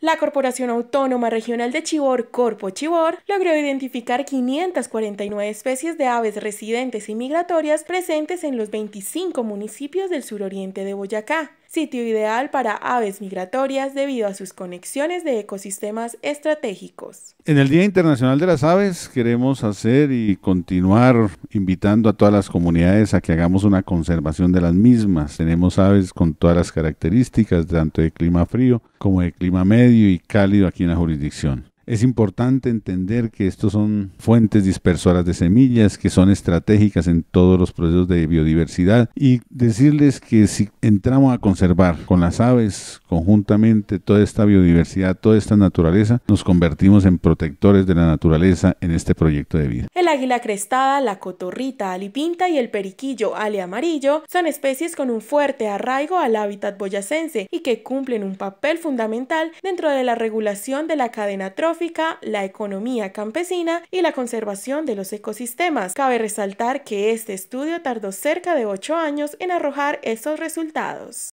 La Corporación Autónoma Regional de Chibor, Corpo Chibor, logró identificar 549 especies de aves residentes y migratorias presentes en los 25 municipios del suroriente de Boyacá sitio ideal para aves migratorias debido a sus conexiones de ecosistemas estratégicos. En el Día Internacional de las Aves queremos hacer y continuar invitando a todas las comunidades a que hagamos una conservación de las mismas. Tenemos aves con todas las características, tanto de clima frío como de clima medio y cálido aquí en la jurisdicción. Es importante entender que estos son fuentes dispersoras de semillas, que son estratégicas en todos los procesos de biodiversidad y decirles que si entramos a conservar con las aves conjuntamente toda esta biodiversidad, toda esta naturaleza, nos convertimos en protectores de la naturaleza en este proyecto de vida. El águila crestada, la cotorrita alipinta y el periquillo ale amarillo son especies con un fuerte arraigo al hábitat boyacense y que cumplen un papel fundamental dentro de la regulación de la cadena trófica la economía campesina y la conservación de los ecosistemas. Cabe resaltar que este estudio tardó cerca de ocho años en arrojar esos resultados.